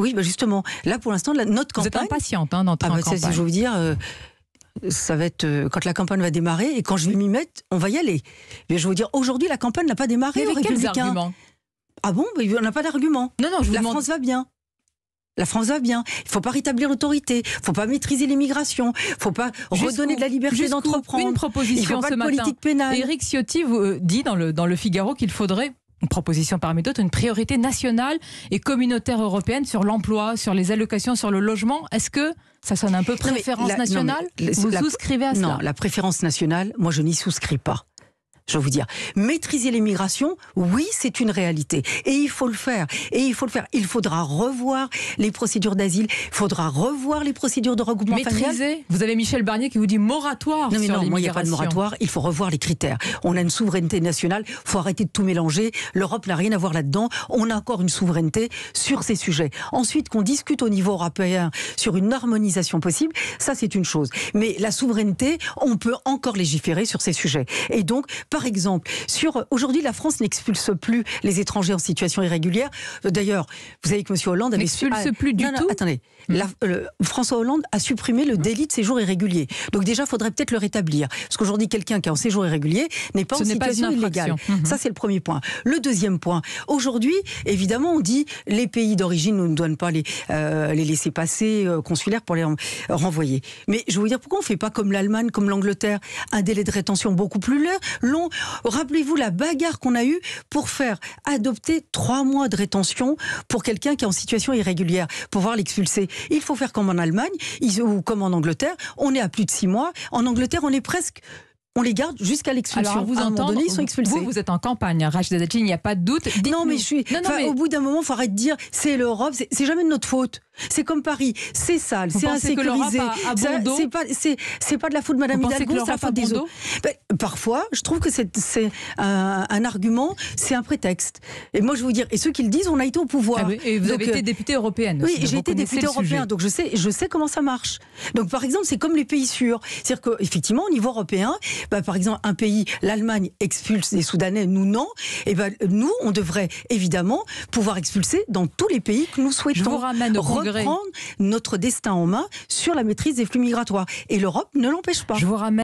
Oui, bah, justement, là pour l'instant, notre campagne. Vous êtes impatiente hein, d'entrer ah, bah, campagne. Je vous dire. Euh, ça va être euh, quand la campagne va démarrer et quand je vais m'y mettre, on va y aller. Mais je vous dire, aujourd'hui, la campagne n'a pas démarré. avec quels arguments Ah bon On bah, n'a pas d'argument. Non, non, La France va bien. La France va bien. Il faut pas rétablir l'autorité. Il faut pas maîtriser l'immigration. Il faut pas redonner de la liberté d'entreprendre. Une proposition Il faut pas de politique pénale. Éric Ciotti euh, dit dans le Figaro qu'il faudrait une proposition parmi d'autres, une priorité nationale et communautaire européenne sur l'emploi, sur les allocations, sur le logement. Est-ce que ça sonne un peu préférence nationale Vous souscrivez à ça Non, la préférence nationale, moi je n'y souscris pas je vais vous dire. Maîtriser l'immigration, oui, c'est une réalité. Et il faut le faire. Et il faut le faire. Il faudra revoir les procédures d'asile. Il faudra revoir les procédures de regroupement Maîtriser. Vous avez Michel Barnier qui vous dit moratoire. Non, mais non, moi, il n'y a pas de moratoire. Il faut revoir les critères. On a une souveraineté nationale. Il faut arrêter de tout mélanger. L'Europe n'a rien à voir là-dedans. On a encore une souveraineté sur ces sujets. Ensuite, qu'on discute au niveau européen sur une harmonisation possible, ça, c'est une chose. Mais la souveraineté, on peut encore légiférer sur ces sujets. Et donc, par exemple, sur aujourd'hui, la France n'expulse plus les étrangers en situation irrégulière. Euh, d'ailleurs, vous savez que M. Hollande n'expulse ah, plus du tout. attendez, hmm. François Hollande a supprimé le délit de séjour irrégulier. Donc déjà, il faudrait peut-être le rétablir, parce qu'aujourd'hui, quelqu'un qui est en séjour irrégulier n'est pas en situation illégale. Hmm. Ça, c'est le premier point. Le deuxième point, aujourd'hui, évidemment, on dit les pays d'origine ne doivent pas les, euh, les laisser passer euh, consulaires pour les renvoyer. Mais je veux dire, pourquoi on ne fait pas comme l'Allemagne, comme l'Angleterre, un délai de rétention beaucoup plus long Rappelez-vous la bagarre qu'on a eue pour faire adopter trois mois de rétention pour quelqu'un qui est en situation irrégulière, pour pouvoir l'expulser. Il faut faire comme en Allemagne ou comme en Angleterre. On est à plus de six mois. En Angleterre, on est presque on les garde jusqu'à l'expulsion. vous Vous, êtes en campagne, hein, Rachida il n'y a pas de doute. non, mais je suis. Au bout d'un moment, il faut arrêter de dire c'est l'Europe, c'est jamais de notre faute. C'est comme Paris, c'est sale, c'est insécurisé. C'est pas, c'est pas de la faute de Madame Hidalgo, c'est la faute des parfois, je trouve que c'est un, argument, c'est un prétexte. Et moi, je vais vous dire, et ceux qui le disent, on a été au pouvoir. Ah, et vous avez euh, été députée européenne. Oui, j'ai été députée européenne, donc je sais, je sais comment ça marche. Donc, par exemple, c'est comme les pays sûrs, c'est-à-dire qu'effectivement, au niveau européen, ben, par exemple, un pays, l'Allemagne expulse les Soudanais, nous non. Et eh ben, nous, on devrait évidemment pouvoir expulser dans tous les pays que nous souhaitons. Je vous ramène au prendre notre destin en main sur la maîtrise des flux migratoires. Et l'Europe ne l'empêche pas. Je